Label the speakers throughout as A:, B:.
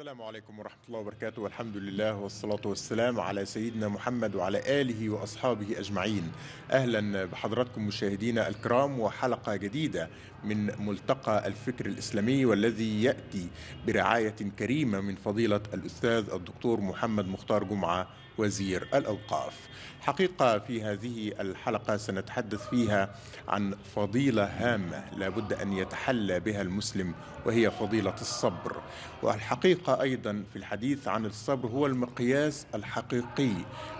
A: السلام عليكم ورحمة الله وبركاته والحمد لله والصلاة والسلام على سيدنا محمد وعلى آله وأصحابه أجمعين أهلا بحضراتكم مشاهدينا الكرام وحلقة جديدة من ملتقى الفكر الإسلامي والذي يأتي برعاية كريمة من فضيلة الأستاذ الدكتور محمد مختار جمعة وزير الأوقاف حقيقة في هذه الحلقة سنتحدث فيها عن فضيلة هامة لابد أن يتحلى بها المسلم وهي فضيلة الصبر والحقيقة أيضا في الحديث عن الصبر هو المقياس الحقيقي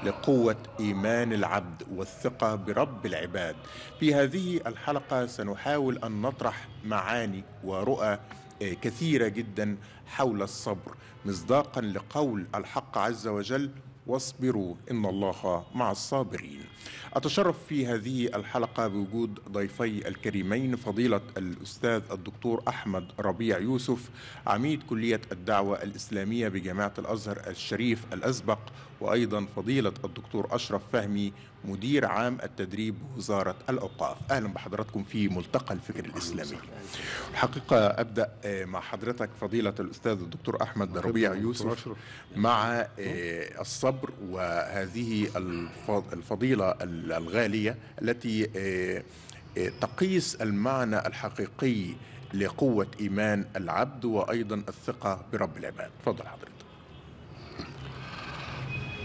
A: لقوة إيمان العبد والثقة برب العباد في هذه الحلقة سنحاول أن نطرح معاني ورؤى كثيرة جدا حول الصبر مصداقا لقول الحق عز وجل واصبروا إن الله مع الصابرين أتشرف في هذه الحلقة بوجود ضيفي الكريمين فضيلة الأستاذ الدكتور أحمد ربيع يوسف عميد كلية الدعوة الإسلامية بجامعة الأزهر الشريف الأسبق وأيضا فضيلة الدكتور أشرف فهمي مدير عام التدريب بوزارة الأوقاف أهلا بحضراتكم في ملتقى الفكر الإسلامي الحقيقة أبدأ آه، مع حضرتك فضيلة الأستاذ الدكتور أحمد ربيع يوسف مع آه، الصبر وهذه الفضيلة الغالية التي آه، تقيس المعنى الحقيقي لقوة إيمان العبد وأيضا الثقة برب العباد تفضل حضرتك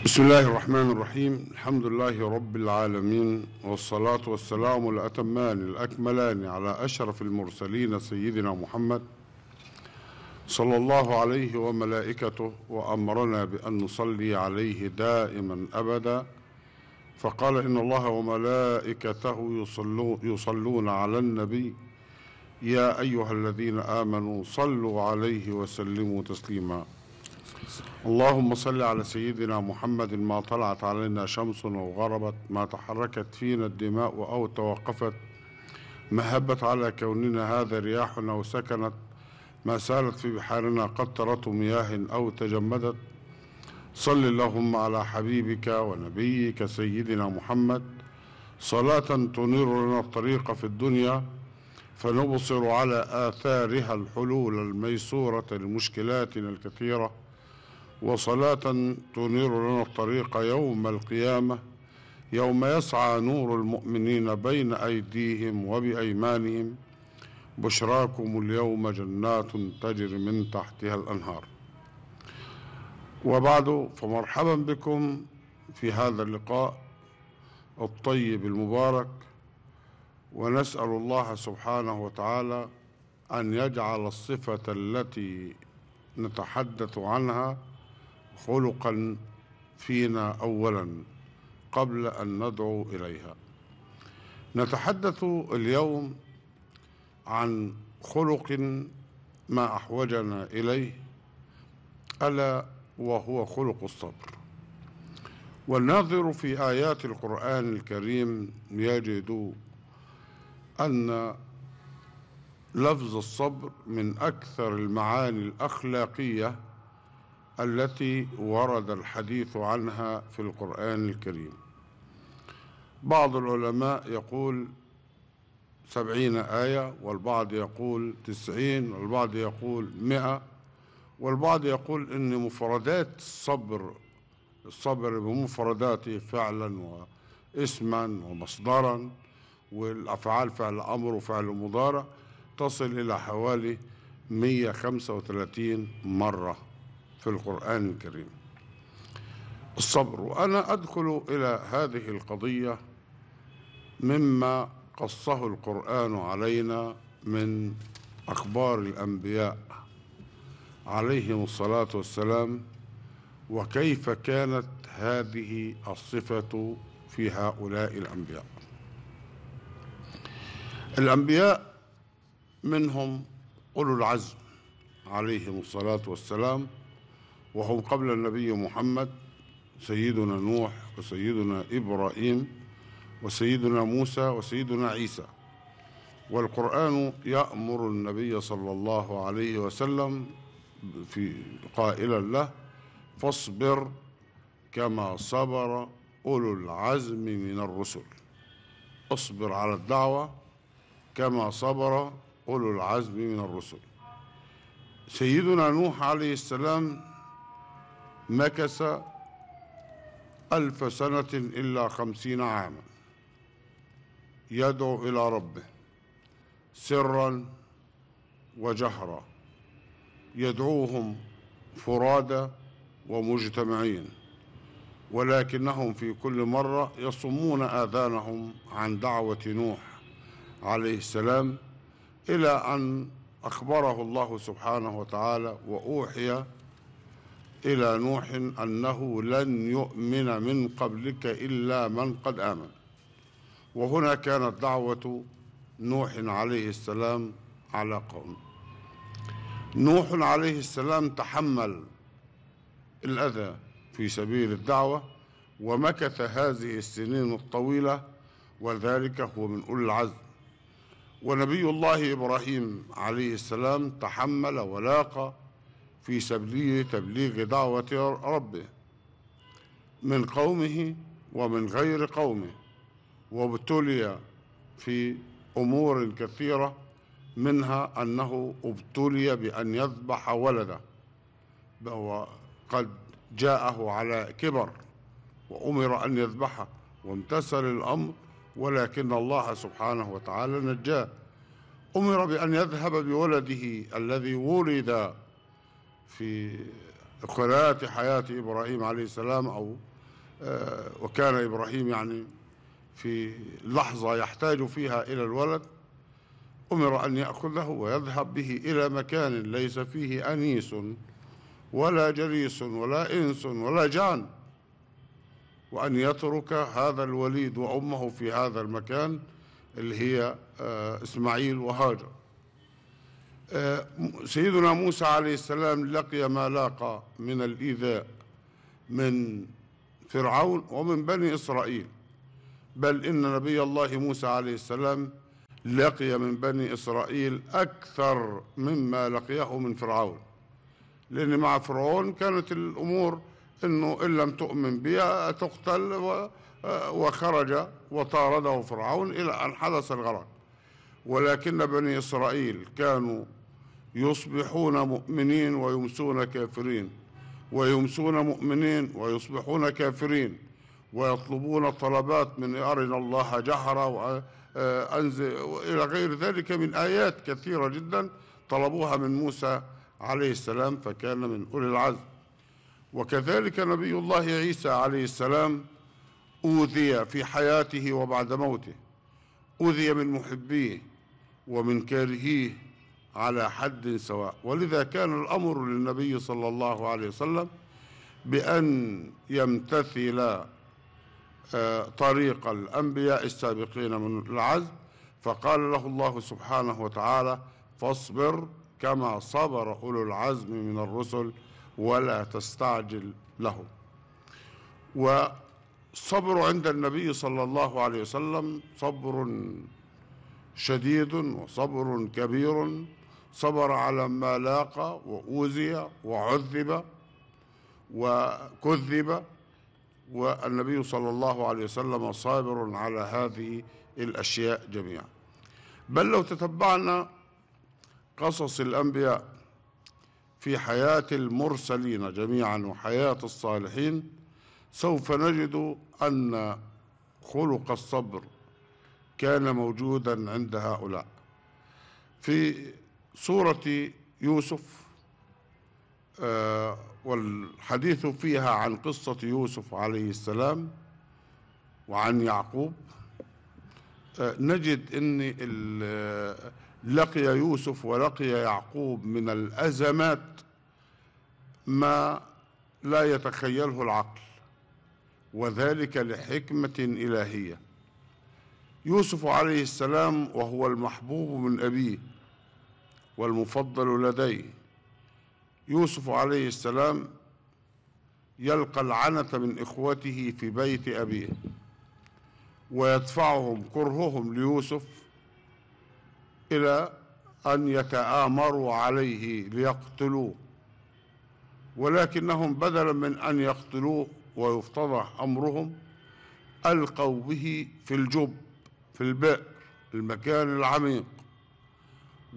B: بسم الله الرحمن الرحيم الحمد لله رب العالمين والصلاة والسلام الأتمان الأكملان على أشرف المرسلين سيدنا محمد صلى الله عليه وملائكته وأمرنا بأن نصلي عليه دائما أبدا فقال إن الله وملائكته يصلون على النبي يا أيها الذين آمنوا صلوا عليه وسلموا تسليماً اللهم صل على سيدنا محمد ما طلعت علينا شمس وغربت ما تحركت فينا الدماء أو توقفت ما هبت على كوننا هذا رياح أو سكنت ما سالت في بحارنا قطرة مياه أو تجمدت صل اللهم على حبيبك ونبيك سيدنا محمد صلاة تنير لنا الطريق في الدنيا فنبصر على آثارها الحلول الميسورة لمشكلاتنا الكثيرة وصلاة تنير لنا الطريق يوم القيامة يوم يسعى نور المؤمنين بين أيديهم وبأيمانهم بشراكم اليوم جنات تجري من تحتها الأنهار وبعد فمرحبا بكم في هذا اللقاء الطيب المبارك ونسأل الله سبحانه وتعالى أن يجعل الصفة التي نتحدث عنها خلقا فينا اولا قبل ان ندعو اليها نتحدث اليوم عن خلق ما احوجنا اليه الا وهو خلق الصبر والناظر في ايات القران الكريم يجد ان لفظ الصبر من اكثر المعاني الاخلاقيه التي ورد الحديث عنها في القرآن الكريم بعض العلماء يقول سبعين آية والبعض يقول تسعين والبعض يقول مئة والبعض يقول إن مفردات الصبر الصبر بمفرداته فعلا واسما ومصدرا والأفعال فعل أمر وفعل مضارع تصل إلى حوالي 135 مرة في القرآن الكريم الصبر وأنا أدخل إلى هذه القضية مما قصه القرآن علينا من أخبار الأنبياء عليهم الصلاة والسلام وكيف كانت هذه الصفة في هؤلاء الأنبياء الأنبياء منهم أولو العزم عليهم الصلاة والسلام وهم قبل النبي محمد سيدنا نوح وسيدنا إبراهيم وسيدنا موسى وسيدنا عيسى والقرآن يأمر النبي صلى الله عليه وسلم في قائلا له فاصبر كما صبر أولو العزم من الرسل اصبر على الدعوة كما صبر أولو العزم من الرسل سيدنا نوح عليه السلام مكث ألف سنة إلا خمسين عاما يدعو إلى ربه سرا وجهرا يدعوهم فرادى ومجتمعين ولكنهم في كل مرة يصمون آذانهم عن دعوة نوح عليه السلام إلى أن أخبره الله سبحانه وتعالى وأوحي إلى نوح أنه لن يؤمن من قبلك إلا من قد آمن وهنا كانت دعوة نوح عليه السلام على قوم نوح عليه السلام تحمل الأذى في سبيل الدعوة ومكث هذه السنين الطويلة وذلك هو من أولي العزم ونبي الله إبراهيم عليه السلام تحمل ولاقى في سبيل تبليغ دعوة ربه من قومه ومن غير قومه وابتلي في أمور كثيرة منها أنه ابتلي بأن يذبح ولده وهو قد جاءه على كبر وأمر أن يذبحه وامتثل الأمر ولكن الله سبحانه وتعالى نجاه أمر بأن يذهب بولده الذي ولد في قراءة حياة إبراهيم عليه السلام أو آه، وكان إبراهيم يعني في لحظة يحتاج فيها إلى الولد أمر أن يأخذه ويذهب به إلى مكان ليس فيه أنيس ولا جليس ولا إنس ولا جان وأن يترك هذا الوليد وأمه في هذا المكان اللي هي آه، إسماعيل وهاجر سيدنا موسى عليه السلام لقي ما لاقى من الإيذاء من فرعون ومن بني إسرائيل بل إن نبي الله موسى عليه السلام لقي من بني إسرائيل أكثر مما لقيه من فرعون لأن مع فرعون كانت الأمور أنه إن لم تؤمن بها تقتل وخرج وطارده فرعون إلى أن حدث الغرق ولكن بني إسرائيل كانوا يصبحون مؤمنين ويمسون كافرين ويمسون مؤمنين ويصبحون كافرين ويطلبون طلبات من أرنا الله جحرا وأنزل آه، إلى غير ذلك من آيات كثيرة جدا طلبوها من موسى عليه السلام فكان من أولي العزم وكذلك نبي الله عيسى عليه السلام أوذي في حياته وبعد موته أوذي من محبيه ومن كارهيه على حد سواء ولذا كان الأمر للنبي صلى الله عليه وسلم بأن يمتثل آه، طريق الأنبياء السابقين من العزم فقال له الله سبحانه وتعالى فاصبر كما صبر أولو العزم من الرسل ولا تستعجل لهم وصبر عند النبي صلى الله عليه وسلم صبر شديد وصبر كبير صبر على ما لاقى وأوذي وعذب وكذب والنبي صلى الله عليه وسلم صابر على هذه الأشياء جميعا بل لو تتبعنا قصص الأنبياء في حياة المرسلين جميعا وحياة الصالحين سوف نجد أن خلق الصبر كان موجودا عند هؤلاء في سورة يوسف آه، والحديث فيها عن قصة يوسف عليه السلام وعن يعقوب آه، نجد ان لقي يوسف ولقي يعقوب من الازمات ما لا يتخيله العقل وذلك لحكمه الهيه يوسف عليه السلام وهو المحبوب من ابيه والمفضل لديه يوسف عليه السلام يلقى العنة من إخوته في بيت أبيه ويدفعهم كرههم ليوسف إلى أن يتآمروا عليه ليقتلوه ولكنهم بدلا من أن يقتلوه ويفتضح أمرهم ألقوا به في الجب في البئر المكان العميق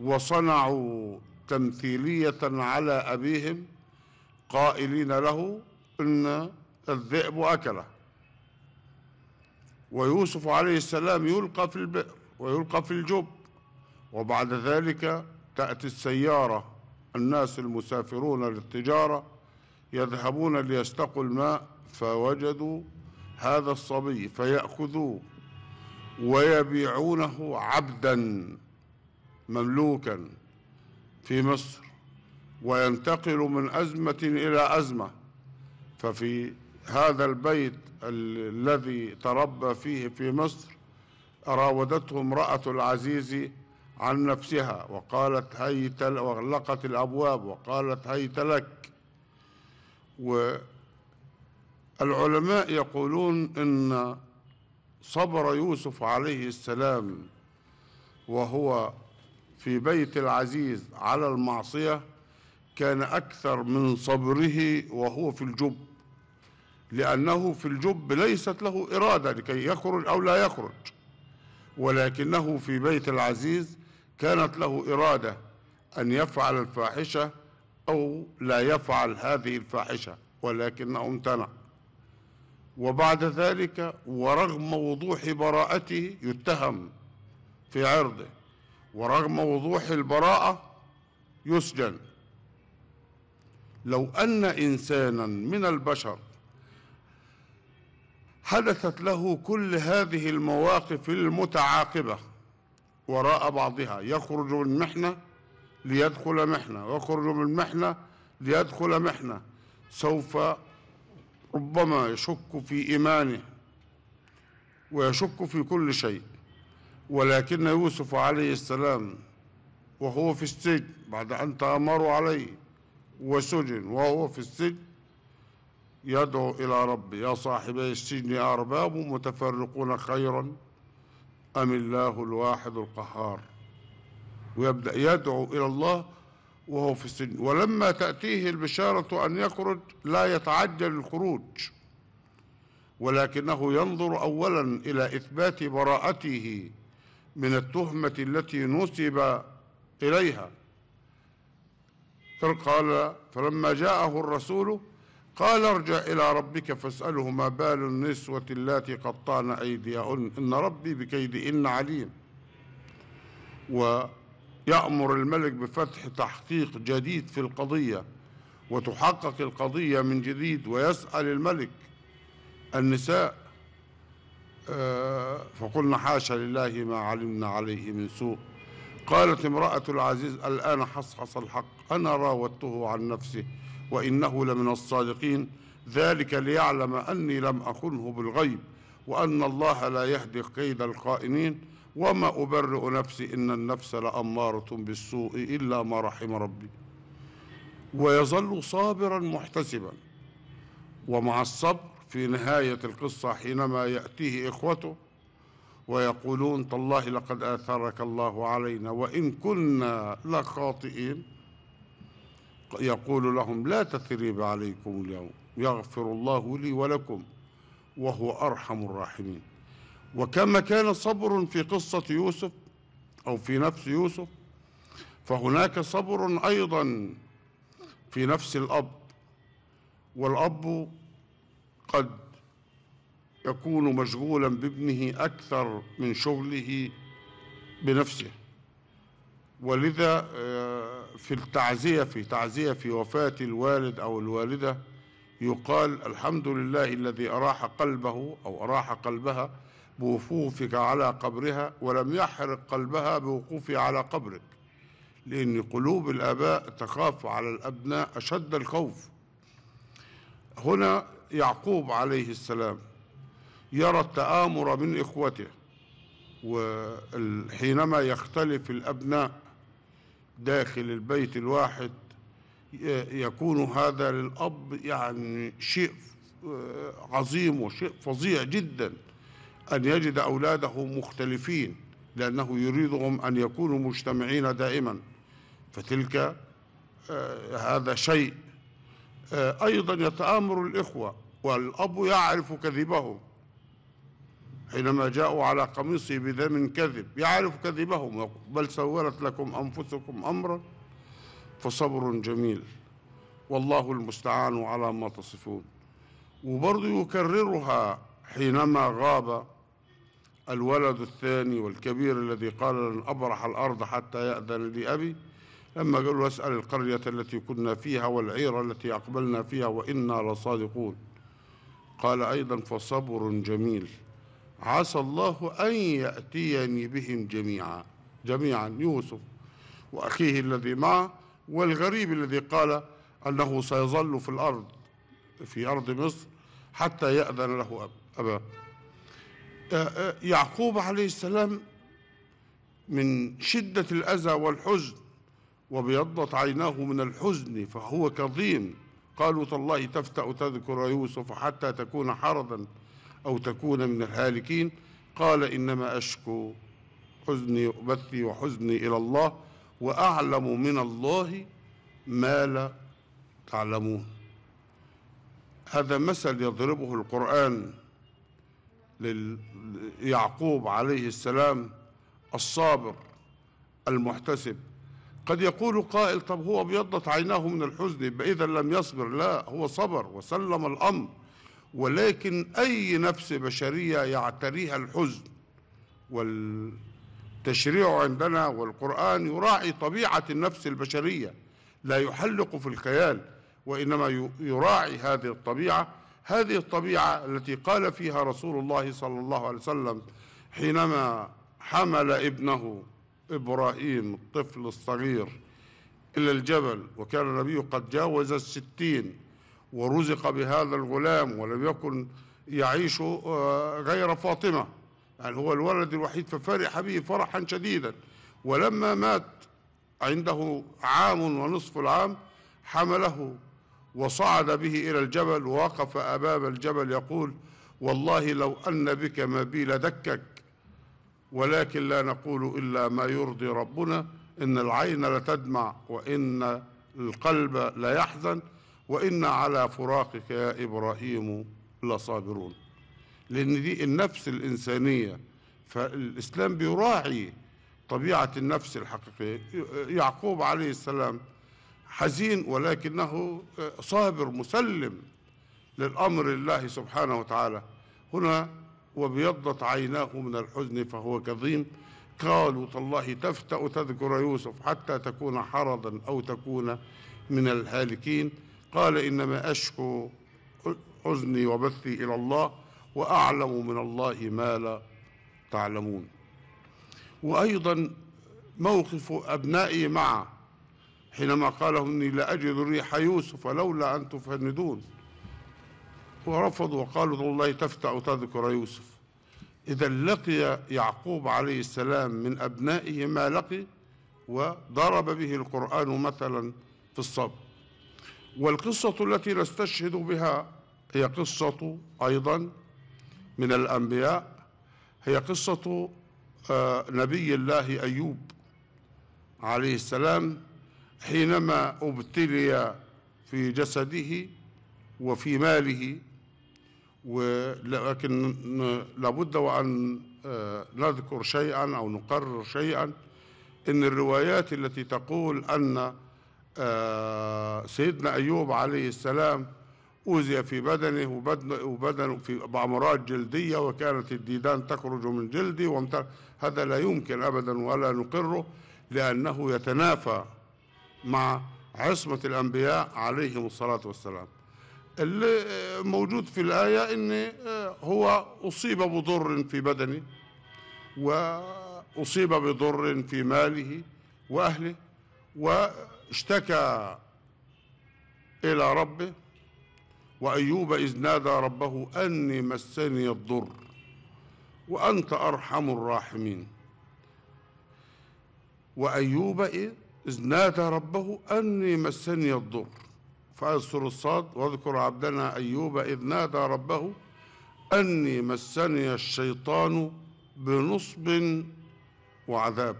B: وصنعوا تمثيلية على أبيهم قائلين له إن الذئب أكله ويوسف عليه السلام يلقى في البئر ويلقى في الجب وبعد ذلك تأتي السيارة الناس المسافرون للتجارة يذهبون ليستقوا الماء فوجدوا هذا الصبي فيأخذوه ويبيعونه عبدا مملوكا في مصر وينتقل من أزمة إلى أزمة ففي هذا البيت الذي تربى فيه في مصر راودته امرأة العزيز عن نفسها وقالت هيت وغلقت الأبواب وقالت هيت لك والعلماء يقولون إن صبر يوسف عليه السلام وهو في بيت العزيز على المعصية كان أكثر من صبره وهو في الجب لأنه في الجب ليست له إرادة لكي يخرج أو لا يخرج ولكنه في بيت العزيز كانت له إرادة أن يفعل الفاحشة أو لا يفعل هذه الفاحشة ولكنه امتنع وبعد ذلك ورغم وضوح براءته يتهم في عرضه ورغم وضوح البراءة يسجن لو أن إنسانا من البشر حدثت له كل هذه المواقف المتعاقبة وراء بعضها يخرج من محنة ليدخل محنة ويخرج من محنة ليدخل محنة سوف ربما يشك في إيمانه ويشك في كل شيء ولكن يوسف عليه السلام وهو في السجن بعد أن تأمروا عليه وسجن وهو في السجن يدعو إلى ربي يا صاحبي السجن يا أرباب متفرقون خيرا أم الله الواحد القهار ويبدأ يدعو إلى الله وهو في السجن ولما تأتيه البشارة أن يخرج لا يتعجل الخروج ولكنه ينظر أولا إلى إثبات براءته من التهمة التي نسب إليها قال فلما جاءه الرسول قال ارجع إلى ربك فاسأله ما بال النسوة اللاتي قطعن أيديهن إن ربي بكيدهن عليم ويأمر الملك بفتح تحقيق جديد في القضية وتحقق القضية من جديد ويسأل الملك النساء فقلنا حاشا لله ما علمنا عليه من سوء قالت امرأة العزيز الآن حصحص الحق أنا راودته عن نفسه وإنه لمن الصادقين ذلك ليعلم أني لم أخنه بالغيب وأن الله لا يهدي قيد القائمين وما أبرئ نفسي إن النفس لأمارة بالسوء إلا ما رحم ربي ويظل صابرا محتسبا ومع الصبر في نهاية القصة حينما يأتيه إخوته ويقولون تالله لقد آثرك الله علينا وإن كنا لخاطئين يقول لهم لا تثريب عليكم اليوم يغفر الله لي ولكم وهو أرحم الراحمين وكما كان صبر في قصة يوسف أو في نفس يوسف فهناك صبر أيضا في نفس الأب والأب قد يكون مشغولا بابنه أكثر من شغله بنفسه ولذا آه، في التعزية في تعزية في وفاة الوالد أو الوالدة يقال الحمد لله الذي أراح قلبه أو أراح قلبها بوقوفك على قبرها ولم يحرق قلبها بوقوفي على قبرك لأن قلوب الآباء تخاف على الأبناء أشد الخوف هنا يعقوب عليه السلام يرى التآمر من إخوته وحينما يختلف الأبناء داخل البيت الواحد يكون هذا للأب يعني شيء آه، عظيم وشيء فظيع جدا أن يجد أولاده مختلفين لأنه يريدهم أن يكونوا مجتمعين دائما فتلك آه، هذا شيء آه، أيضا يتآمر الإخوة والأب يعرف كذبهم حينما جاءوا على قميصه بدم كذب يعرف كذبهم بل سولت لكم أنفسكم أمرا فصبر جميل والله المستعان على ما تصفون وبرضه يكررها حينما غاب الولد الثاني والكبير الذي قال لن أبرح الأرض حتى يأذن لي أبي لما قالوا اسأل القرية التي كنا فيها والعير التي أقبلنا فيها وإنا لصادقون قال أيضا فصبر جميل عسى الله أن يأتيني بهم جميعا جميعا يوسف وأخيه الذي معه والغريب الذي قال أنه سيظل في الأرض في أرض مصر حتى يأذن له أباه آه، آه، يعقوب عليه السلام من شدة الأذى والحزن وبيضت عيناه من الحزن فهو كظيم قالوا تالله تفتأ تذكر يوسف حتى تكون حرضا أو تكون من الهالكين قال إنما أشكو حزني بثي وحزني إلى الله وأعلم من الله ما لا تعلمون هذا مثل يضربه القرآن ليعقوب عليه السلام الصابر المحتسب قد يقول قائل طب هو ابيضت عيناه من الحزن اذا لم يصبر لا هو صبر وسلم الامر ولكن اي نفس بشريه يعتريها الحزن والتشريع عندنا والقران يراعي طبيعه النفس البشريه لا يحلق في الخيال وانما يراعي هذه الطبيعه هذه الطبيعه التي قال فيها رسول الله صلى الله عليه وسلم حينما حمل ابنه إبراهيم الطفل الصغير إلى الجبل وكان النبي قد جاوز الستين ورزق بهذا الغلام ولم يكن يعيش آه، غير فاطمة يعني هو الولد الوحيد ففرح به فرحا شديدا ولما مات عنده عام ونصف العام حمله وصعد به إلى الجبل ووقف أباب الجبل يقول والله لو أن بك ما بي لدكك ولكن لا نقول إلا ما يرضي ربنا إن العين لتدمع وإن القلب ليحزن وإن على فراقك يا إبراهيم لصابرون لأن دي النفس الإنسانية فالإسلام بيراعي طبيعة النفس الحقيقية يعقوب عليه السلام حزين ولكنه صابر مسلم للأمر الله سبحانه وتعالى هنا وابيضت عيناه من الحزن فهو كظيم قالوا تالله تفتأ تذكر يوسف حتى تكون حرضا أو تكون من الهالكين قال إنما أشكو حزني وبثي إلى الله وأعلم من الله ما لا تعلمون وأيضا موقف أبنائي معه حينما قالهم إني لا أجد ريح يوسف لولا أن تفندون ورفضوا وقالوا والله تفتأ وتذكر يوسف إذا لقي يعقوب عليه السلام من أبنائه ما لقي وضرب به القرآن مثلا في الصبر والقصة التي نستشهد بها هي قصة أيضا من الأنبياء هي قصة آه، نبي الله أيوب عليه السلام حينما ابتلي في جسده وفي ماله ولكن لابد وأن آه، نذكر شيئا أو نقرر شيئا أن الروايات التي تقول أن آه، سيدنا أيوب عليه السلام أوذي في بدنه وبدن, في بعمرات جلدية وكانت الديدان تخرج من جلدي هذا لا يمكن أبدا ولا نقره لأنه يتنافى مع عصمة الأنبياء عليهم الصلاة والسلام اللي موجود في الآية إن آه، هو أصيب بضر في بدنه وأصيب بضر في ماله وأهله واشتكى إلى ربه وأيوب إذ نادى ربه أني مسني الضر وأنت أرحم الراحمين وأيوب إذ نادى ربه أني مسني الضر فأذكر الصاد واذكر عبدنا أيوب إذ نادى ربه أني مسني الشيطان بنصب وعذاب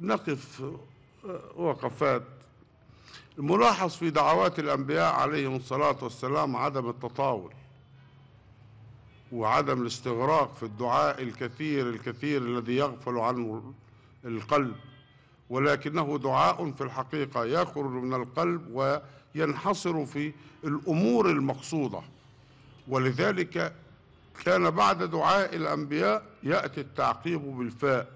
B: نقف آه، وقفات الملاحظ في دعوات الأنبياء عليهم الصلاة والسلام عدم التطاول وعدم الاستغراق في الدعاء الكثير الكثير الذي يغفل عنه القلب ولكنه دعاء في الحقيقة يخرج من القلب و ينحصر في الأمور المقصودة ولذلك كان بعد دعاء الأنبياء يأتي التعقيب بالفاء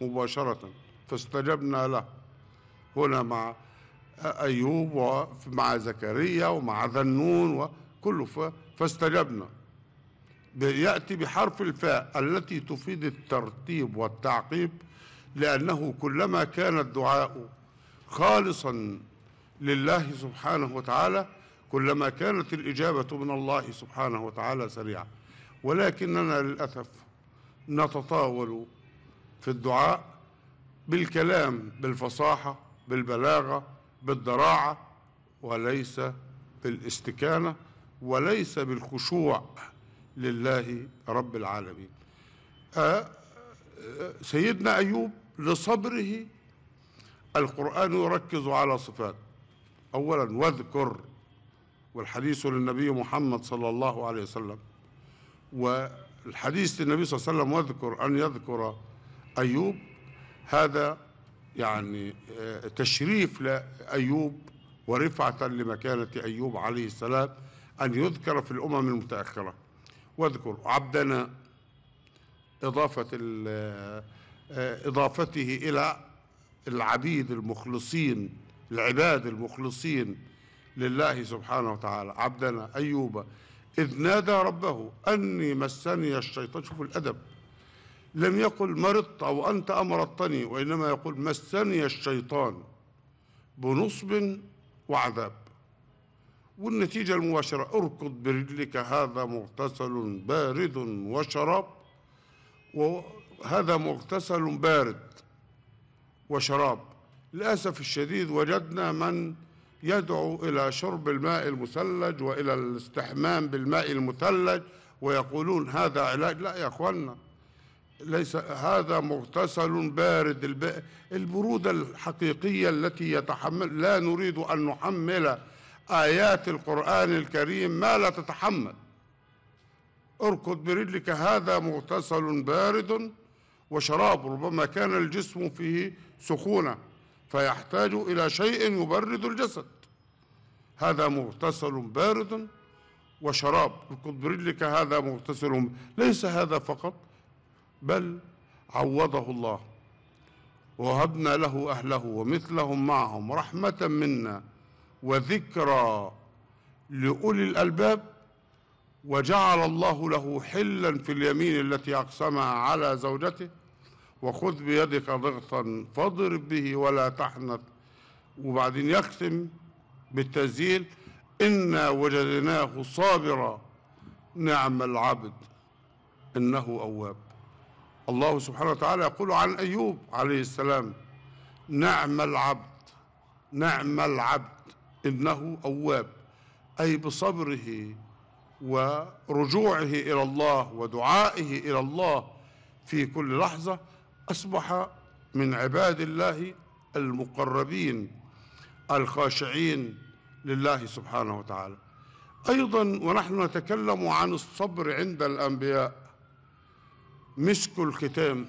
B: مباشرة فاستجبنا له هنا مع أيوب ومع زكريا ومع ذنون فاء فاستجبنا يأتي بحرف الفاء التي تفيد الترتيب والتعقيب لأنه كلما كان الدعاء خالصا لله سبحانه وتعالى كلما كانت الإجابة من الله سبحانه وتعالى سريعة ولكننا للأسف نتطاول في الدعاء بالكلام بالفصاحة بالبلاغة بالدراعة وليس بالاستكانة وليس بالخشوع لله رب العالمين أه، سيدنا أيوب لصبره القرآن يركز على صفات أولا واذكر والحديث للنبي محمد صلى الله عليه وسلم والحديث للنبي صلى الله عليه وسلم واذكر أن يذكر أيوب هذا يعني آه، تشريف لأيوب ورفعة لمكانة أيوب عليه السلام أن يذكر في الأمم المتأخرة واذكر عبدنا إضافة آه، آه، إضافته إلى العبيد المخلصين العباد المخلصين لله سبحانه وتعالى عبدنا أيوب إذ نادى ربه أني مسني الشيطان شوف الأدب لم يقل مرضت أو أنت أمرضتني وإنما يقول مسني الشيطان بنصب وعذاب والنتيجة المباشرة اركض برجلك هذا مغتسل بارد وشراب وهذا مغتسل بارد وشراب للأسف الشديد وجدنا من يدعو إلى شرب الماء المثلج وإلى الاستحمام بالماء المثلج ويقولون هذا علاج لا يا أخوانا ليس هذا مغتسل بارد البرودة الحقيقية التي يتحمل لا نريد أن نحمل آيات القرآن الكريم ما لا تتحمل اركض برجلك هذا مغتسل بارد وشراب ربما كان الجسم فيه سخونه فيحتاج إلى شيء يبرد الجسد هذا مغتسل بارد وشراب ركض برجلك هذا مغتسل ليس هذا فقط بل عوضه الله وهبنا له أهله ومثلهم معهم رحمة منا وذكرى لأولي الألباب وجعل الله له حلا في اليمين التي أقسمها على زوجته وخذ بيدك ضغطا فاضرب به ولا تحنط وبعدين يختم بالتسجيل إنا وجدناه صابرا نعم العبد إنه أواب الله سبحانه وتعالى يقول عن أيوب عليه السلام نعم العبد نعم العبد إنه أواب أي بصبره ورجوعه إلى الله ودعائه إلى الله في كل لحظة أصبح من عباد الله المقربين الخاشعين لله سبحانه وتعالى أيضا ونحن نتكلم عن الصبر عند الأنبياء مسك الختام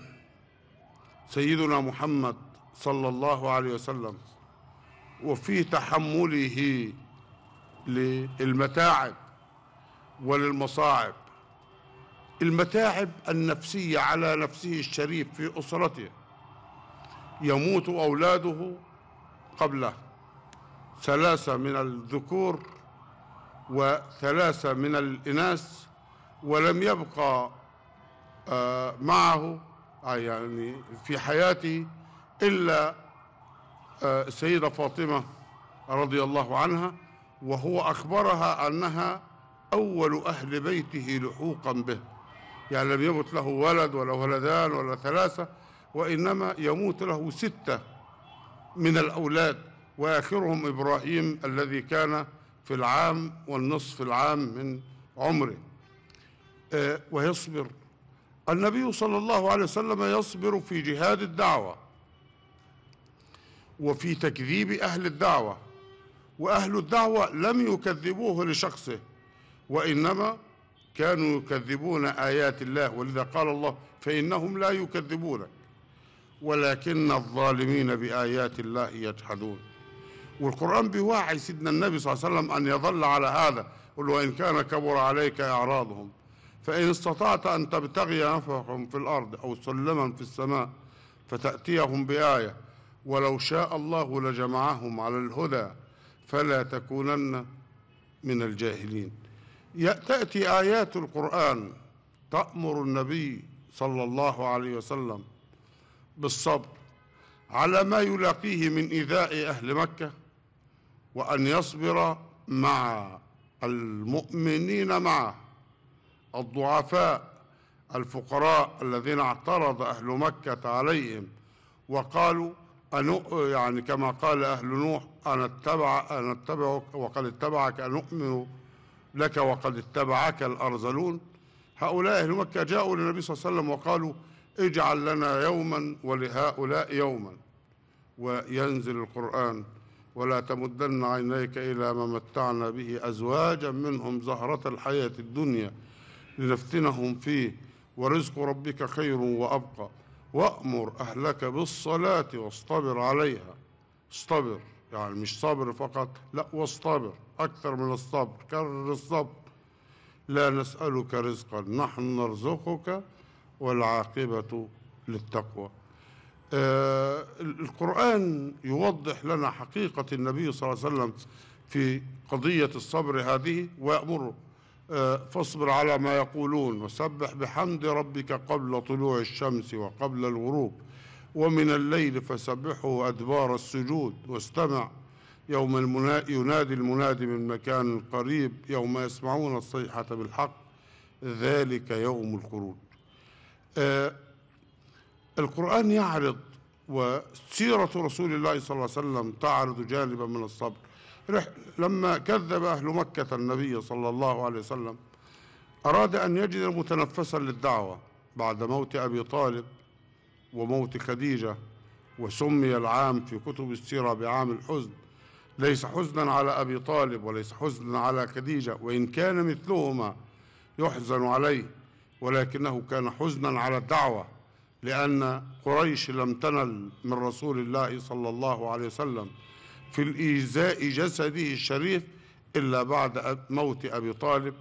B: سيدنا محمد صلى الله عليه وسلم وفي تحمله للمتاعب وللمصاعب المتاعب النفسية على نفسه الشريف في أسرته يموت أولاده قبله ثلاثة من الذكور وثلاثة من الإناث ولم يبقى آه، معه آه، يعني في حياته إلا السيدة آه، فاطمة رضي الله عنها وهو أخبرها أنها أول أهل بيته لحوقا به يعني لم يمت له ولد ولا ولدان ولا ثلاثة وإنما يموت له ستة من الأولاد وآخرهم إبراهيم الذي كان في العام والنصف العام من عمره آه، ويصبر النبي صلى الله عليه وسلم يصبر في جهاد الدعوة وفي تكذيب أهل الدعوة وأهل الدعوة لم يكذبوه لشخصه وإنما كانوا يكذبون آيات الله ولذا قال الله فإنهم لا يكذبونك ولكن الظالمين بآيات الله يجحدون والقرآن بيوعي سيدنا النبي صلى الله عليه وسلم أن يظل على هذا قل وإن كان كبر عليك إعراضهم فإن استطعت أن تبتغي نفقهم في الأرض أو سلما في السماء فتأتيهم بآية ولو شاء الله لجمعهم على الهدى فلا تكونن من الجاهلين تأتي آيات القرآن تأمر النبي صلى الله عليه وسلم بالصبر على ما يلاقيه من إيذاء أهل مكة وأن يصبر مع المؤمنين معه الضعفاء الفقراء الذين اعترض أهل مكة عليهم وقالوا أنو يعني كما قال أهل نوح أنا أتبع أنا أتبعك وقد اتبعك أنؤمن لك وقد اتبعك الأرذلون هؤلاء أهل مكة جاءوا للنبي صلى الله عليه وسلم وقالوا اجعل لنا يوما ولهؤلاء يوما وينزل القرآن ولا تمدن عينيك إلى ما متعنا به أزواجا منهم زهرة الحياة الدنيا لنفتنهم فيه ورزق ربك خير وأبقى وأمر أهلك بالصلاة واصطبر عليها اصطبر يعني مش صابر فقط لا واصطبر أكثر من الصبر كرر الصبر لا نسألك رزقا نحن نرزقك والعاقبة للتقوى آه القرآن يوضح لنا حقيقة النبي صلى الله عليه وسلم في قضية الصبر هذه ويأمره آه فاصبر على ما يقولون وسبح بحمد ربك قبل طلوع الشمس وقبل الغروب ومن الليل فسبحه أدبار السجود واستمع يوم المنا... ينادي المنادي من مكان قريب يوم يسمعون الصيحة بالحق ذلك يوم الخروج آه القرآن يعرض وسيرة رسول الله صلى الله عليه وسلم تعرض جانبا من الصبر لما كذب أهل مكة النبي صلى الله عليه وسلم أراد أن يجد متنفسا للدعوة بعد موت أبي طالب وموت خديجة وسمي العام في كتب السيرة بعام الحزن ليس حزنا على أبي طالب وليس حزنا على خديجة وإن كان مثلهما يحزن عليه ولكنه كان حزنا على الدعوة لأن قريش لم تنل من رسول الله صلى الله عليه وسلم في الإيذاء جسده الشريف إلا بعد موت أبي طالب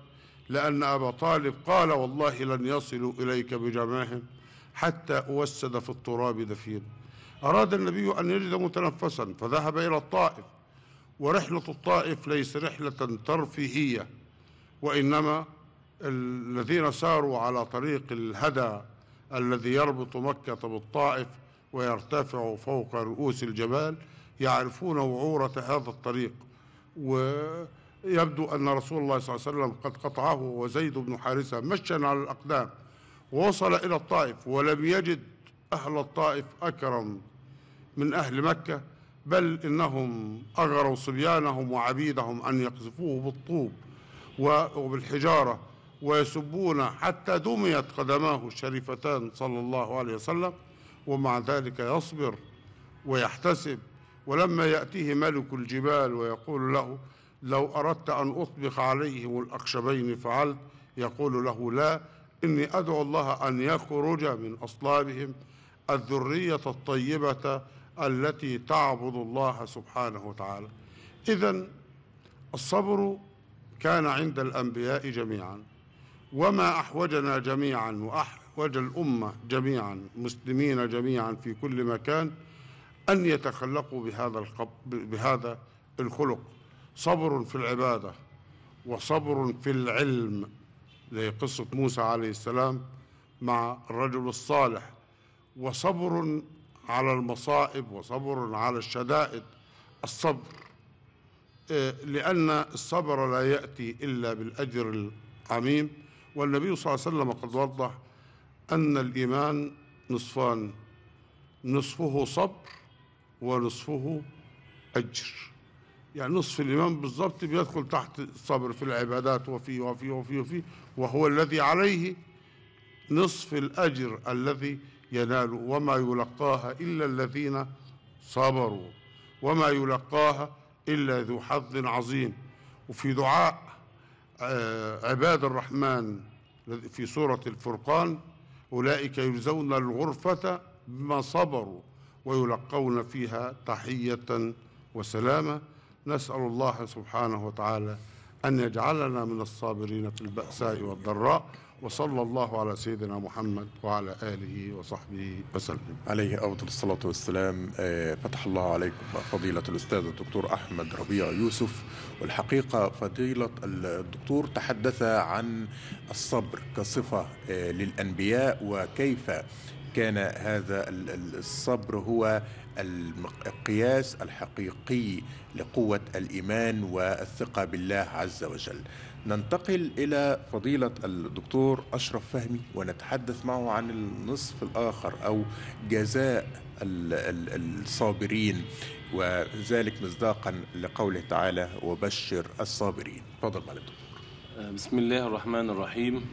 B: لأن أبا طالب قال والله لن يصلوا إليك بجماهم حتى أوسد في التراب دفين أراد النبي أن يجد متنفسا فذهب إلى الطائف ورحلة الطائف ليس رحلة ترفيهية وإنما الذين ساروا على طريق الهدى الذي يربط مكة بالطائف ويرتفع فوق رؤوس الجبال يعرفون وعورة هذا الطريق ويبدو أن رسول الله صلى الله عليه وسلم قد قطعه وزيد بن حارثة مشيا على الأقدام ووصل إلى الطائف ولم يجد أهل الطائف أكرم من أهل مكة بل إنهم أغروا صبيانهم وعبيدهم أن يقذفوه بالطوب وبالحجارة ويسبون حتى دميت قدماه الشريفتان صلى الله عليه وسلم ومع ذلك يصبر ويحتسب ولما يأتيه ملك الجبال ويقول له لو أردت أن أطبق عليهم الأخشبين فعلت يقول له لا إني أدعو الله أن يخرج من أصلابهم الذرية الطيبة التي تعبد الله سبحانه وتعالى إذا الصبر كان عند الأنبياء جميعا وما أحوجنا جميعا وأحوج الأمة جميعا مسلمين جميعا في كل مكان أن يتخلقوا بهذا, بهذا الخلق صبر في العبادة وصبر في العلم زي قصة موسى عليه السلام مع الرجل الصالح وصبر على المصائب وصبر على الشدائد الصبر آه، لأن الصبر لا يأتي إلا بالأجر العميم والنبي صلى الله عليه وسلم قد وضح أن الإيمان نصفان نصفه صبر ونصفه أجر يعني نصف الإيمان بالضبط بيدخل تحت الصبر في العبادات وفي وفي وفي وفي وهو الذي عليه نصف الأجر الذي يناله وما يلقاها إلا الذين صبروا وما يلقاها إلا ذو حظ عظيم وفي دعاء آه، عباد الرحمن في سورة الفرقان أولئك يجزون الغرفة بما صبروا ويلقون فيها تحية وسلامة نسأل الله سبحانه وتعالى أن يجعلنا من الصابرين في البأساء والضراء وصلى الله على سيدنا محمد وعلى آله وصحبه
A: وسلم عليه أفضل الصلاة والسلام آه، فتح الله عليكم فضيلة الأستاذ الدكتور أحمد ربيع يوسف والحقيقة فضيلة الدكتور تحدث عن الصبر كصفة آه، للأنبياء وكيف كان هذا الصبر هو القياس الحقيقي لقوة الإيمان والثقة بالله عز وجل ننتقل إلى فضيلة الدكتور أشرف فهمي ونتحدث معه عن النصف الآخر أو جزاء الصابرين وذلك مصداقا لقوله تعالى وبشر الصابرين
C: تفضل معنا الدكتور بسم الله الرحمن الرحيم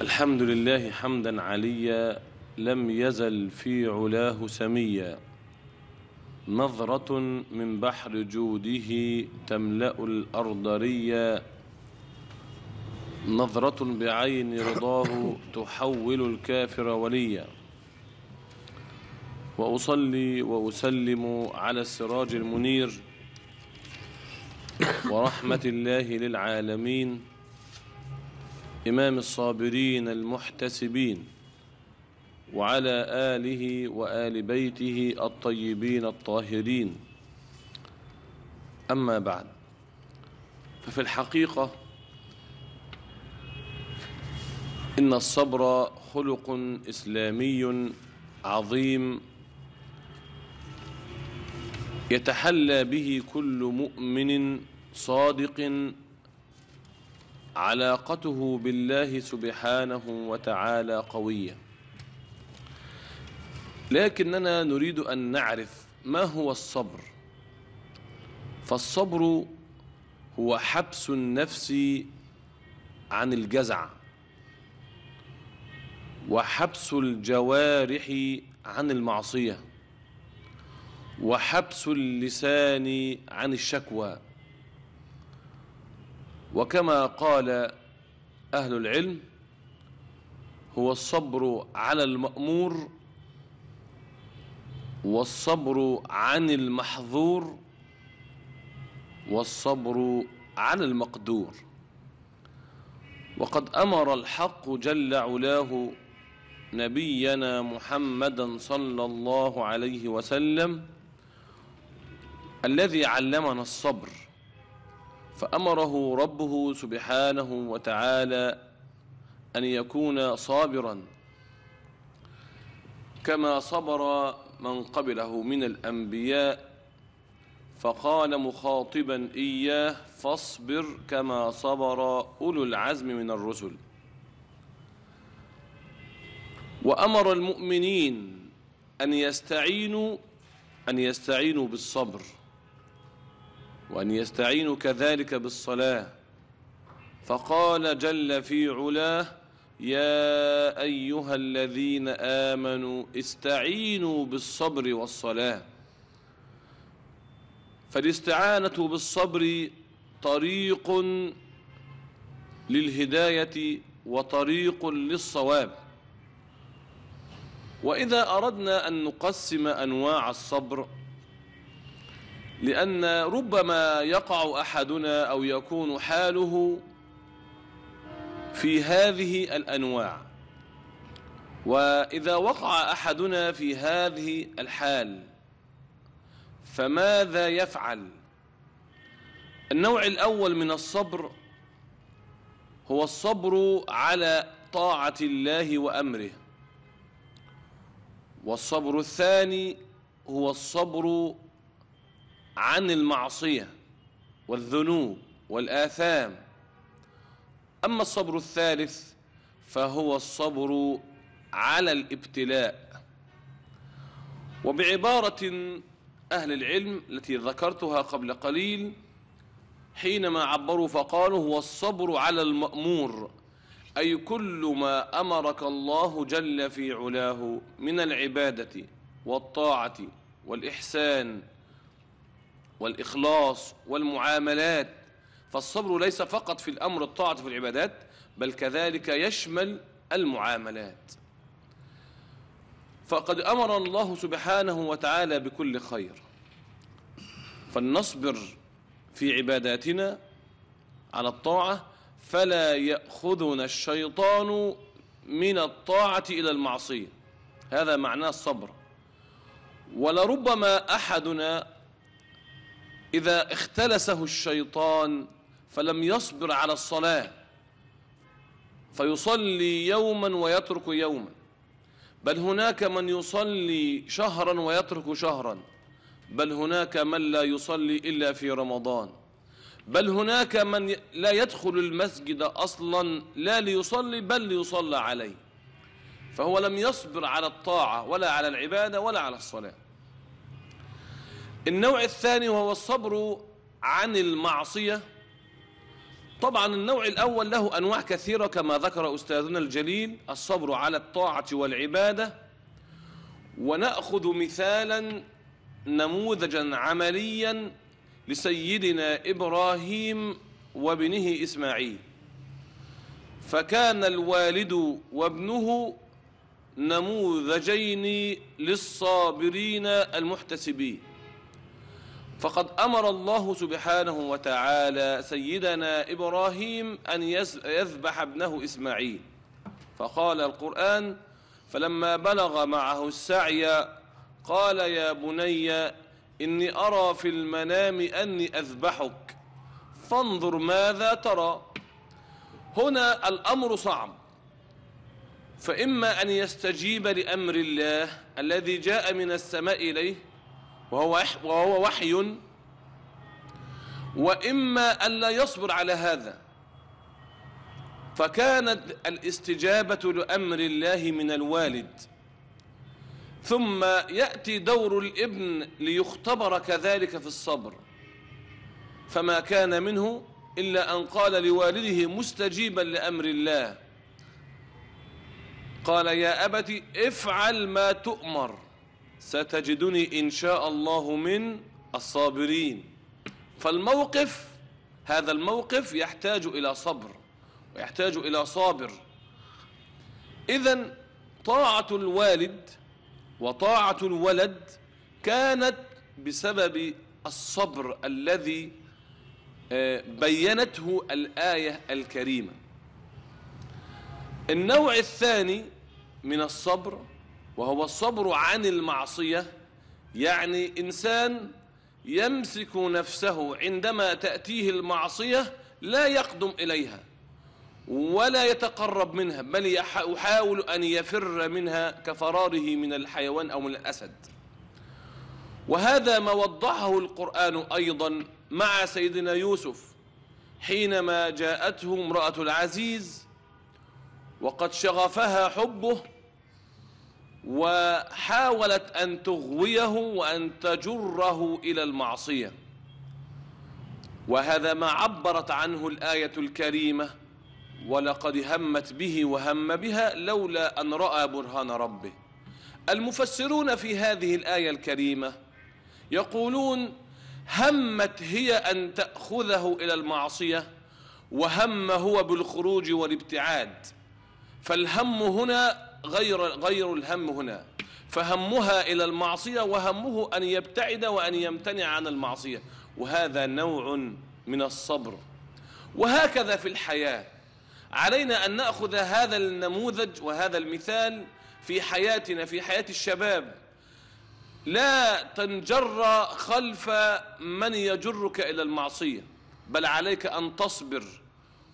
C: الحمد لله حمدا عليا لم يزل في علاه سميا نظرة من بحر جوده تملأ الأرض ريا نظرة بعين رضاه تحول الكافر وليا وأصلي وأسلم على السراج المنير ورحمة الله للعالمين إمام الصابرين المحتسبين وعلى آله وآل بيته الطيبين الطاهرين أما بعد ففي الحقيقة إن الصبر خلق إسلامي عظيم يتحلى به كل مؤمن صادق علاقته بالله سبحانه وتعالى قويه لكننا نريد أن نعرف ما هو الصبر فالصبر هو حبس النفس عن الجزع وحبس الجوارح عن المعصية وحبس اللسان عن الشكوى وكما قال أهل العلم هو الصبر على المأمور والصبر عن المحظور والصبر على المقدور وقد امر الحق جل علاه نبينا محمدا صلى الله عليه وسلم الذي علمنا الصبر فامره ربه سبحانه وتعالى ان يكون صابرا كما صبر من قبله من الأنبياء فقال مخاطبا إياه فاصبر كما صبر أولو العزم من الرسل وأمر المؤمنين أن يستعينوا أن يستعينوا بالصبر وأن يستعينوا كذلك بالصلاة فقال جل في علاه يا ايها الذين امنوا استعينوا بالصبر والصلاه فالاستعانه بالصبر طريق للهدايه وطريق للصواب واذا اردنا ان نقسم انواع الصبر لان ربما يقع احدنا او يكون حاله في هذه الأنواع وإذا وقع أحدنا في هذه الحال فماذا يفعل النوع الأول من الصبر هو الصبر على طاعة الله وأمره والصبر الثاني هو الصبر عن المعصية والذنوب والآثام أما الصبر الثالث فهو الصبر على الابتلاء وبعبارة أهل العلم التي ذكرتها قبل قليل حينما عبروا فقالوا هو الصبر على المأمور أي كل ما أمرك الله جل في علاه من العبادة والطاعة والإحسان والإخلاص والمعاملات فالصبر ليس فقط في الأمر الطاعة في العبادات بل كذلك يشمل المعاملات فقد أمر الله سبحانه وتعالى بكل خير فلنصبر في عباداتنا على الطاعة فلا يأخذنا الشيطان من الطاعة إلى المعصية هذا معناه الصبر ولربما أحدنا إذا اختلسه الشيطان فلم يصبر على الصلاة فيصلي يوما ويترك يوما بل هناك من يصلي شهرا ويترك شهرا بل هناك من لا يصلي إلا في رمضان بل هناك من لا يدخل المسجد أصلا لا ليصلي بل ليصلى عليه فهو لم يصبر على الطاعة ولا على العبادة ولا على الصلاة النوع الثاني وهو الصبر عن المعصية طبعا النوع الأول له أنواع كثيرة كما ذكر أستاذنا الجليل الصبر على الطاعة والعبادة ونأخذ مثالا نموذجا عمليا لسيدنا إبراهيم وابنه إسماعيل فكان الوالد وابنه نموذجين للصابرين المحتسبين فقد امر الله سبحانه وتعالى سيدنا ابراهيم ان يذبح ابنه اسماعيل فقال القران فلما بلغ معه السعي قال يا بني اني ارى في المنام اني اذبحك فانظر ماذا ترى هنا الامر صعب فاما ان يستجيب لامر الله الذي جاء من السماء اليه وهو, وهو وحي وإما ان لا يصبر على هذا فكانت الاستجابة لأمر الله من الوالد ثم يأتي دور الابن ليختبر كذلك في الصبر فما كان منه إلا أن قال لوالده مستجيبا لأمر الله قال يا أبت افعل ما تؤمر ستجدني إن شاء الله من الصابرين فالموقف هذا الموقف يحتاج إلى صبر ويحتاج إلى صابر إذا طاعة الوالد وطاعة الولد كانت بسبب الصبر الذي آه، بينته الآية الكريمة النوع الثاني من الصبر وهو الصبر عن المعصية يعني إنسان يمسك نفسه عندما تأتيه المعصية لا يقدم إليها ولا يتقرب منها بل يحاول أن يفر منها كفراره من الحيوان أو من الأسد وهذا ما وضحه القرآن أيضا مع سيدنا يوسف حينما جاءته امرأة العزيز وقد شغفها حبه وحاولت أن تغويه وأن تجره إلى المعصية وهذا ما عبرت عنه الآية الكريمة ولقد همت به وهم بها لولا أن رأى برهان ربه المفسرون في هذه الآية الكريمة يقولون همت هي أن تأخذه إلى المعصية وهم هو بالخروج والابتعاد فالهم هنا غير غير الهم هنا فهمها الى المعصيه وهمه ان يبتعد وان يمتنع عن المعصيه وهذا نوع من الصبر وهكذا في الحياه علينا ان ناخذ هذا النموذج وهذا المثال في حياتنا في حياه الشباب لا تنجر خلف من يجرك الى المعصيه بل عليك ان تصبر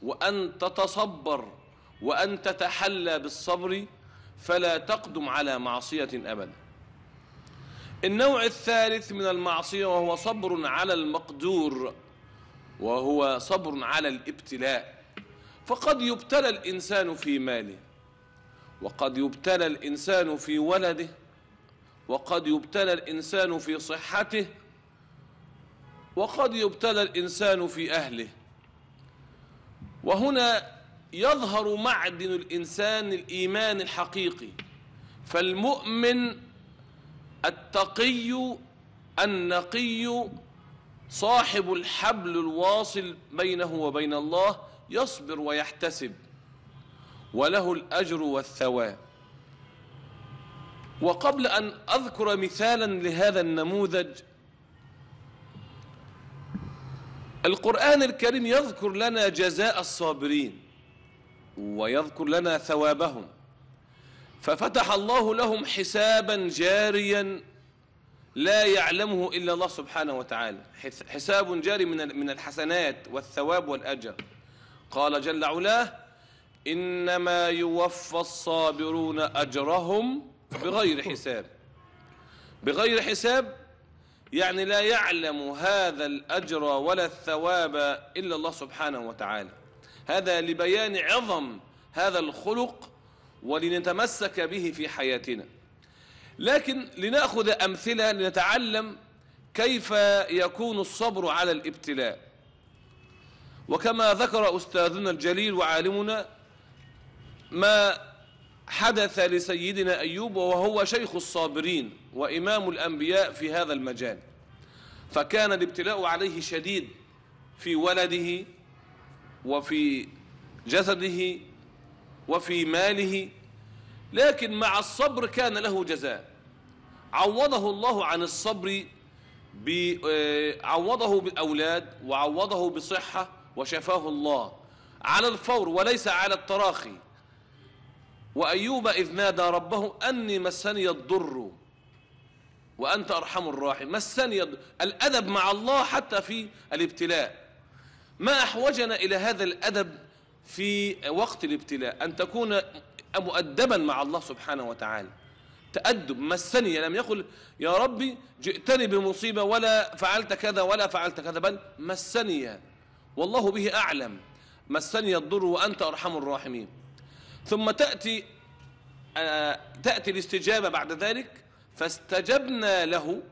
C: وان تتصبر وان تتحلى بالصبر فلا تقدم على معصية أبدا النوع الثالث من المعصية وهو صبر على المقدور وهو صبر على الابتلاء فقد يبتلى الإنسان في ماله وقد يبتلى الإنسان في ولده وقد يبتلى الإنسان في صحته وقد يبتلى الإنسان في أهله وهنا يظهر معدن الإنسان الإيمان الحقيقي فالمؤمن التقي النقي صاحب الحبل الواصل بينه وبين الله يصبر ويحتسب وله الأجر والثواب وقبل أن أذكر مثالا لهذا النموذج القرآن الكريم يذكر لنا جزاء الصابرين ويذكر لنا ثوابهم ففتح الله لهم حسابا جاريا لا يعلمه الا الله سبحانه وتعالى حساب جاري من من الحسنات والثواب والاجر قال جل علاه انما يوفى الصابرون اجرهم بغير حساب بغير حساب يعني لا يعلم هذا الاجر ولا الثواب الا الله سبحانه وتعالى هذا لبيان عظم هذا الخلق ولنتمسك به في حياتنا لكن لناخذ امثله لنتعلم كيف يكون الصبر على الابتلاء وكما ذكر استاذنا الجليل وعالمنا ما حدث لسيدنا ايوب وهو شيخ الصابرين وامام الانبياء في هذا المجال فكان الابتلاء عليه شديد في ولده وفي جسده وفي ماله لكن مع الصبر كان له جزاء عوضه الله عن الصبر آه، عوضه بالأولاد وعوضه بصحة وشفاه الله على الفور وليس على التراخي وأيوب إذ نادى ربه أني مسني الضر وأنت أرحم الراحم مسني الأدب مع الله حتى في الابتلاء ما أحوجنا إلى هذا الأدب في وقت الابتلاء أن تكون مؤدبا مع الله سبحانه وتعالى تأدب مسني لم يقل يا ربي جئتني بمصيبة ولا فعلت كذا ولا فعلت كذا بل مسني والله به أعلم مسني الضر وأنت أرحم الراحمين ثم تأتي آه، تأتي الاستجابة بعد ذلك فاستجبنا له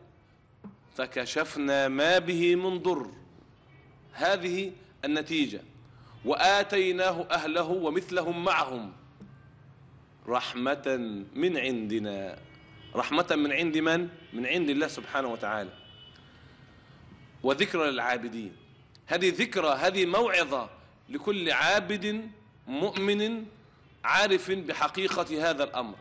C: فكشفنا ما به من ضر هذه النتيجة وآتيناه أهله ومثلهم معهم رحمة من عندنا رحمة من عند من؟ من عند الله سبحانه وتعالى وذكرى للعابدين هذه ذكرى هذه موعظة لكل عابد مؤمن عارف بحقيقة هذا الأمر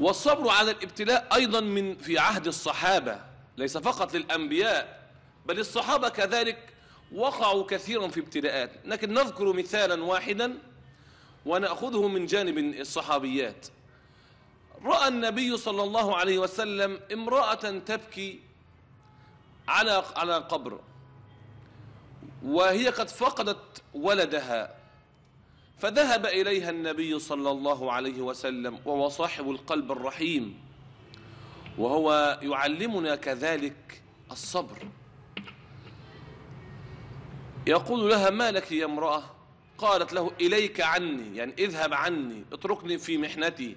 C: والصبر على الابتلاء أيضا من في عهد الصحابة ليس فقط للأنبياء بل الصحابة كذلك وقعوا كثيرا في ابتلاءات لكن نذكر مثالا واحدا ونأخذه من جانب الصحابيات رأى النبي صلى الله عليه وسلم امرأة تبكي على على قبر وهي قد فقدت ولدها فذهب إليها النبي صلى الله عليه وسلم وهو صاحب القلب الرحيم وهو يعلمنا كذلك الصبر يقول لها ما لك يا امرأة قالت له إليك عني يعني اذهب عني اتركني في محنتي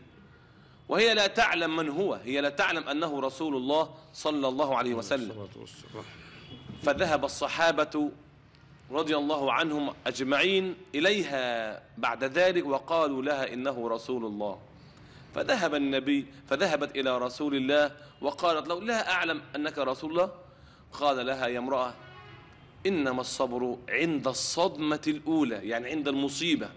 C: وهي لا تعلم من هو هي لا تعلم أنه رسول الله صلى الله عليه وسلم فذهب الصحابة رضي الله عنهم أجمعين إليها بعد ذلك وقالوا لها إنه رسول الله فذهب النبي فذهبت إلى رسول الله وقالت له لا أعلم أنك رسول الله قال لها يا امرأة إنما الصبر عند الصدمة الأولى يعني عند المصيبة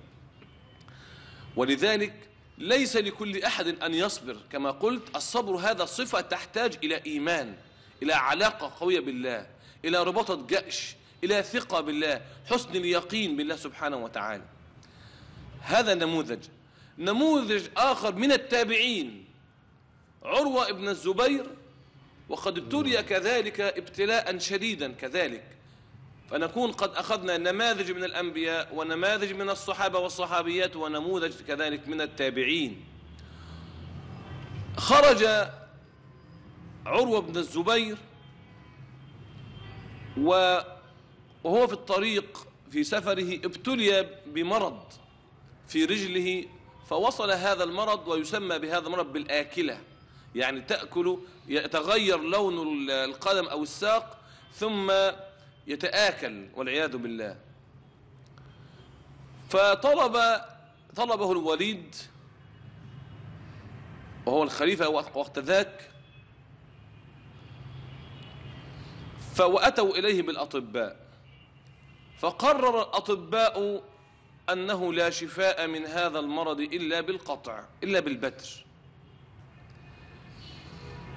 C: ولذلك ليس لكل أحد أن يصبر كما قلت الصبر هذا صفة تحتاج إلى إيمان إلى علاقة قوية بالله إلى رباطة جأش إلى ثقة بالله حسن اليقين بالله سبحانه وتعالى هذا نموذج نموذج آخر من التابعين عروة ابن الزبير وقد ابتلي كذلك ابتلاء شديدا كذلك فنكون قد أخذنا نماذج من الأنبياء ونماذج من الصحابة والصحابيات ونموذج كذلك من التابعين خرج عروة بن الزبير وهو في الطريق في سفره ابتلي بمرض في رجله فوصل هذا المرض ويسمى بهذا المرض بالآكلة يعني تأكل يتغير لون القدم أو الساق ثم يتآكل والعياذ بالله فطلب طلبه الوليد وهو الخليفة وقت ذاك فأتوا إليه بالأطباء فقرر الأطباء أنه لا شفاء من هذا المرض إلا بالقطع إلا بالبتر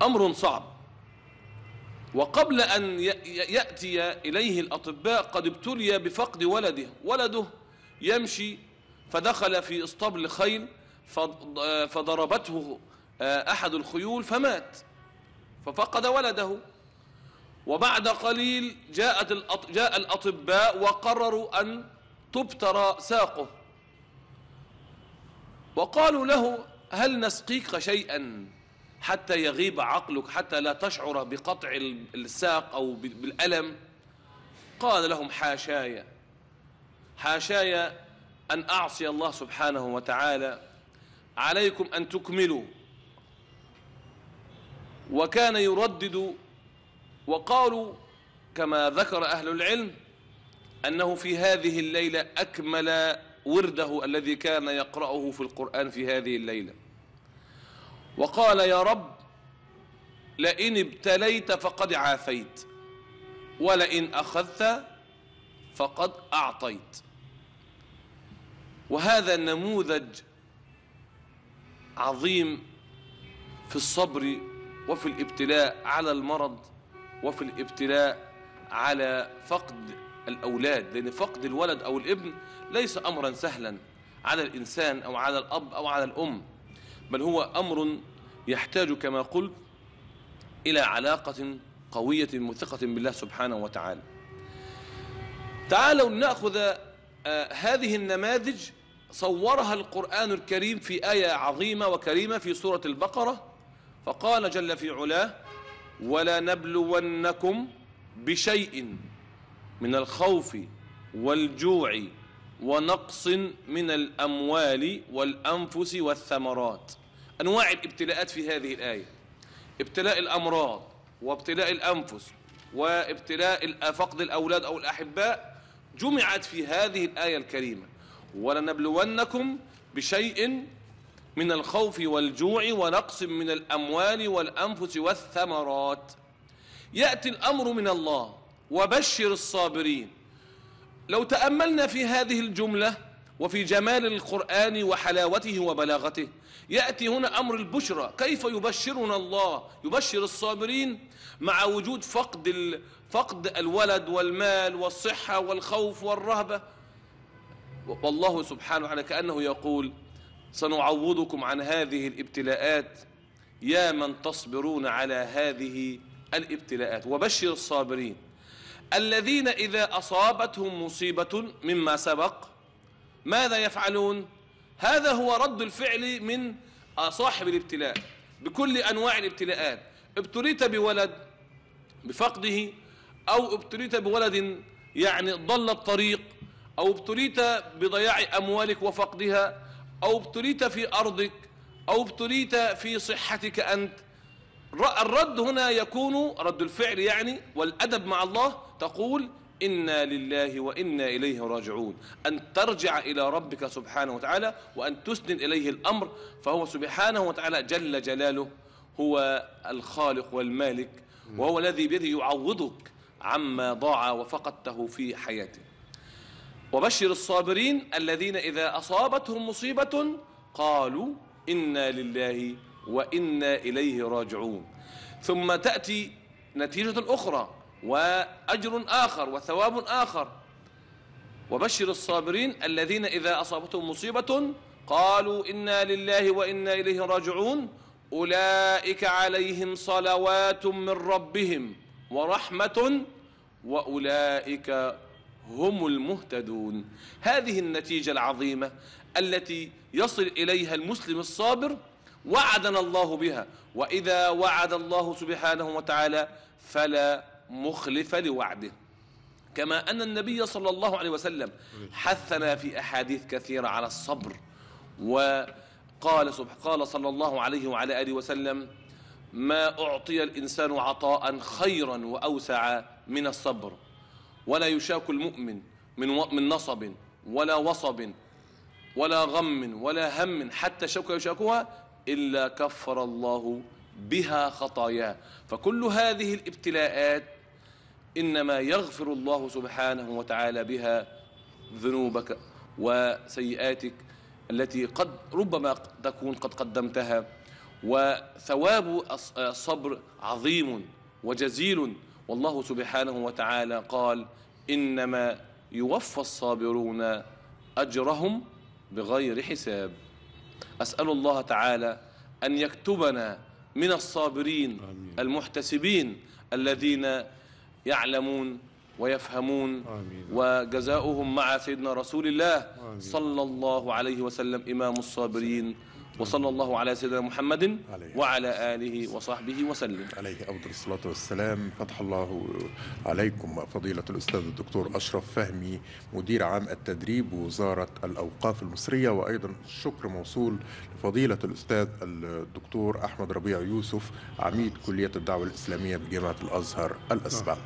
C: أمر صعب وقبل أن يأتي إليه الأطباء قد ابتلي بفقد ولده ولده يمشي فدخل في اسطبل خيل فضربته آه، أحد الخيول فمات ففقد ولده وبعد قليل جاءت جاء الأطباء وقرروا أن تبتر ساقه وقالوا له هل نسقيك شيئا حتى يغيب عقلك حتى لا تشعر بقطع الساق أو بالألم قال لهم حاشايا حاشايا أن أعصي الله سبحانه وتعالى عليكم أن تكملوا وكان يردد وقالوا كما ذكر أهل العلم أنه في هذه الليلة أكمل ورده الذي كان يقرأه في القرآن في هذه الليلة وقال يا رب لئن ابتليت فقد عافيت ولئن اخذت فقد اعطيت وهذا النموذج عظيم في الصبر وفي الابتلاء على المرض وفي الابتلاء على فقد الاولاد لان فقد الولد او الابن ليس امرا سهلا على الانسان او على الاب او على الام بل هو أمر يحتاج كما قلت إلى علاقة قوية مثقة بالله سبحانه وتعالى تعالوا نأخذ آه، هذه النماذج صورها القرآن الكريم في آية عظيمة وكريمة في سورة البقرة فقال جل في علاه ولا نبلونكم بشيء من الخوف والجوع ونقص من الأموال والأنفس والثمرات أنواع الابتلاءات في هذه الآية ابتلاء الأمراض وابتلاء الأنفس وابتلاء فقد الأولاد أو الأحباء جمعت في هذه الآية الكريمة ولنبلونكم بشيء من الخوف والجوع ونقص من الأموال والأنفس والثمرات يأتي الأمر من الله وبشر الصابرين لو تأملنا في هذه الجملة وفي جمال القرآن وحلاوته وبلاغته يأتي هنا أمر البشرى كيف يبشرنا الله يبشر الصابرين مع وجود فقد فقد الولد والمال والصحة والخوف والرهبة والله سبحانه وتعالى كأنه يقول سنعوضكم عن هذه الابتلاءات يا من تصبرون على هذه الابتلاءات وبشر الصابرين الذين إذا أصابتهم مصيبة مما سبق ماذا يفعلون هذا هو رد الفعل من صاحب الابتلاء بكل أنواع الابتلاءات ابتليت بولد بفقده أو ابتليت بولد يعني ضل الطريق أو ابتليت بضياع أموالك وفقدها أو ابتليت في أرضك أو ابتليت في صحتك أنت الرد هنا يكون رد الفعل يعني والأدب مع الله تقول إنا لله وإنا إليه راجعون أن ترجع إلى ربك سبحانه وتعالى وأن تسند إليه الأمر فهو سبحانه وتعالى جل جلاله هو الخالق والمالك وهو الذي بيده يعوضك عما ضاع وفقدته في حياته وبشر الصابرين الذين إذا أصابتهم مصيبة قالوا إنا لله وإنا إليه راجعون ثم تأتي نتيجة أخرى وأجر آخر وثواب آخر وبشر الصابرين الذين إذا أصابتهم مصيبة قالوا إنا لله وإنا إليه راجعون أولئك عليهم صلوات من ربهم ورحمة وأولئك هم المهتدون هذه النتيجة العظيمة التي يصل إليها المسلم الصابر وعدنا الله بها وإذا وعد الله سبحانه وتعالى فلا مخلف لوعده كما أن النبي صلى الله عليه وسلم حثنا في أحاديث كثيرة على الصبر وقال قال صلى الله عليه وعلى آله وسلم ما أعطي الإنسان عطاء خيرا وأوسع من الصبر ولا يشاك المؤمن من من نصب ولا وصب ولا غم ولا هم حتى شوكه يشاكوها إلا كفر الله بها خطاياه فكل هذه الابتلاءات إنما يغفر الله سبحانه وتعالى بها ذنوبك وسيئاتك التي قد ربما تكون قد قدمتها وثواب الصبر عظيم وجزيل والله سبحانه وتعالى قال انما يوفى الصابرون اجرهم بغير حساب أسأل الله تعالى أن يكتبنا من الصابرين آمين. المحتسبين الذين يعلمون ويفهمون آمين. وجزاؤهم مع سيدنا رسول الله آمين. صلى الله عليه وسلم إمام الصابرين وصلى الله على سيدنا محمد وعلى آله وصحبه وسلم عليه
A: أفضل الصلاة والسلام فتح الله عليكم فضيلة الأستاذ الدكتور أشرف فهمي مدير عام التدريب وزارة الأوقاف المصرية وأيضا الشكر موصول لفضيلة الأستاذ الدكتور أحمد ربيع يوسف عميد كلية الدعوة الإسلامية بجامعة الأزهر الأسبق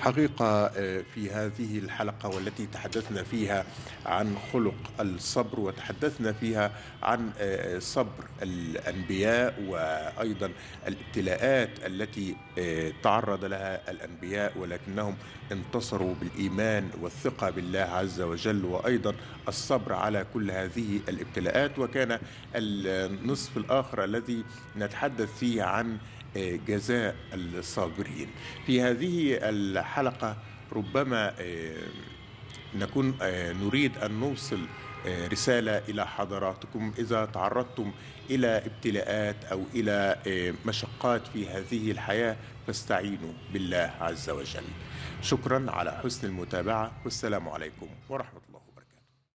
A: حقيقة آه، في هذه الحلقة والتي تحدثنا فيها عن خلق الصبر وتحدثنا فيها عن آه، صبر صبر الانبياء وايضا الابتلاءات التي آه، تعرض لها الانبياء ولكنهم انتصروا بالايمان والثقه بالله عز وجل وايضا الصبر على كل هذه الابتلاءات وكان النصف الاخر الذي نتحدث فيه عن آه، جزاء الصابرين في هذه الحلقه ربما آه، نكون نريد ان نوصل آه، رسالة إلى حضراتكم إذا تعرضتم إلى ابتلاءات أو إلى آه، مشقات في هذه الحياة فاستعينوا بالله عز وجل شكرا على حسن المتابعة والسلام عليكم ورحمة الله